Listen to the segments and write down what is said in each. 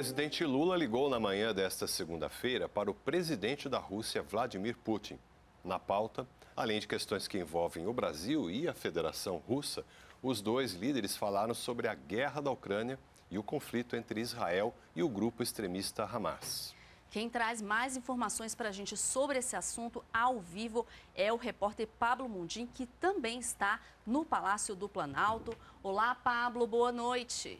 presidente Lula ligou na manhã desta segunda-feira para o presidente da Rússia, Vladimir Putin. Na pauta, além de questões que envolvem o Brasil e a Federação Russa, os dois líderes falaram sobre a guerra da Ucrânia e o conflito entre Israel e o grupo extremista Hamas. Quem traz mais informações para a gente sobre esse assunto ao vivo é o repórter Pablo Mundim, que também está no Palácio do Planalto. Olá, Pablo, boa noite.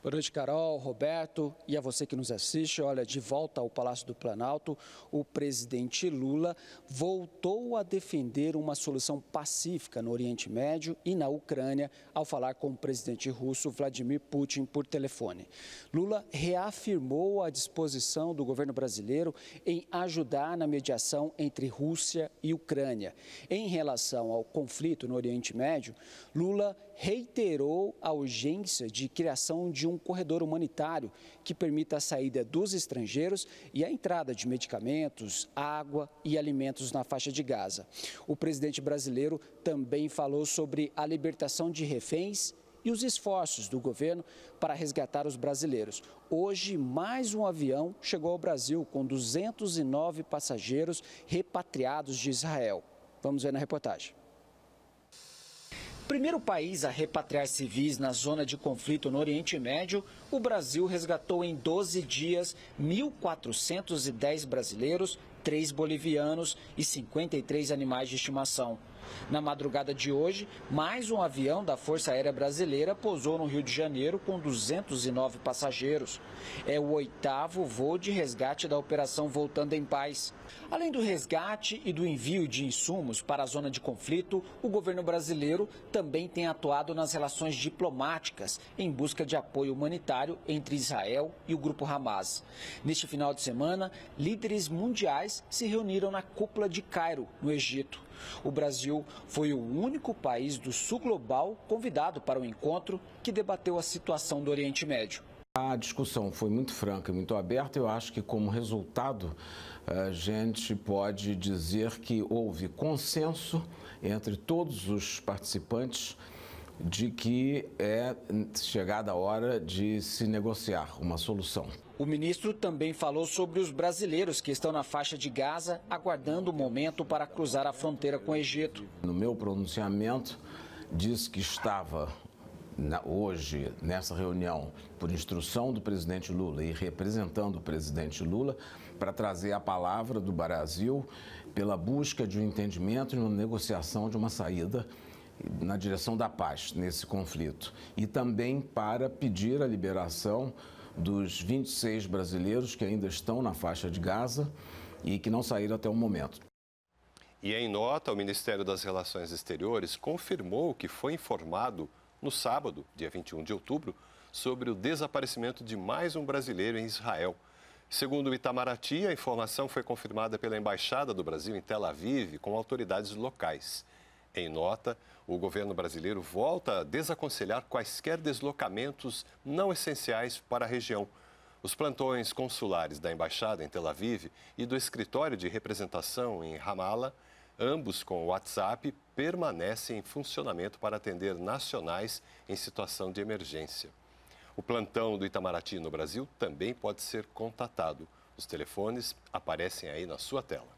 Boa noite, Carol, Roberto e a você que nos assiste. Olha, de volta ao Palácio do Planalto, o presidente Lula voltou a defender uma solução pacífica no Oriente Médio e na Ucrânia ao falar com o presidente russo Vladimir Putin por telefone. Lula reafirmou a disposição do governo brasileiro em ajudar na mediação entre Rússia e Ucrânia. Em relação ao conflito no Oriente Médio, Lula reiterou a urgência de criação de um corredor humanitário que permita a saída dos estrangeiros e a entrada de medicamentos, água e alimentos na faixa de Gaza. O presidente brasileiro também falou sobre a libertação de reféns e os esforços do governo para resgatar os brasileiros. Hoje, mais um avião chegou ao Brasil com 209 passageiros repatriados de Israel. Vamos ver na reportagem. Primeiro país a repatriar civis na zona de conflito no Oriente Médio, o Brasil resgatou em 12 dias 1.410 brasileiros, 3 bolivianos e 53 animais de estimação. Na madrugada de hoje, mais um avião da Força Aérea Brasileira pousou no Rio de Janeiro com 209 passageiros. É o oitavo voo de resgate da operação Voltando em Paz. Além do resgate e do envio de insumos para a zona de conflito, o governo brasileiro também tem atuado nas relações diplomáticas em busca de apoio humanitário entre Israel e o grupo Hamas. Neste final de semana, líderes mundiais se reuniram na cúpula de Cairo, no Egito. O Brasil foi o único país do sul global convidado para o encontro que debateu a situação do Oriente Médio. A discussão foi muito franca e muito aberta. Eu acho que, como resultado, a gente pode dizer que houve consenso entre todos os participantes de que é chegada a hora de se negociar uma solução. O ministro também falou sobre os brasileiros que estão na faixa de Gaza aguardando o momento para cruzar a fronteira com o Egito. No meu pronunciamento, disse que estava na, hoje, nessa reunião, por instrução do presidente Lula e representando o presidente Lula, para trazer a palavra do Brasil pela busca de um entendimento e uma negociação de uma saída na direção da paz nesse conflito. E também para pedir a liberação dos 26 brasileiros que ainda estão na faixa de Gaza e que não saíram até o momento. E em nota, o Ministério das Relações Exteriores confirmou que foi informado no sábado, dia 21 de outubro, sobre o desaparecimento de mais um brasileiro em Israel. Segundo o Itamaraty, a informação foi confirmada pela Embaixada do Brasil em Tel Aviv com autoridades locais. Em nota, o governo brasileiro volta a desaconselhar quaisquer deslocamentos não essenciais para a região. Os plantões consulares da embaixada em Tel Aviv e do escritório de representação em Ramala, ambos com WhatsApp, permanecem em funcionamento para atender nacionais em situação de emergência. O plantão do Itamaraty no Brasil também pode ser contatado. Os telefones aparecem aí na sua tela.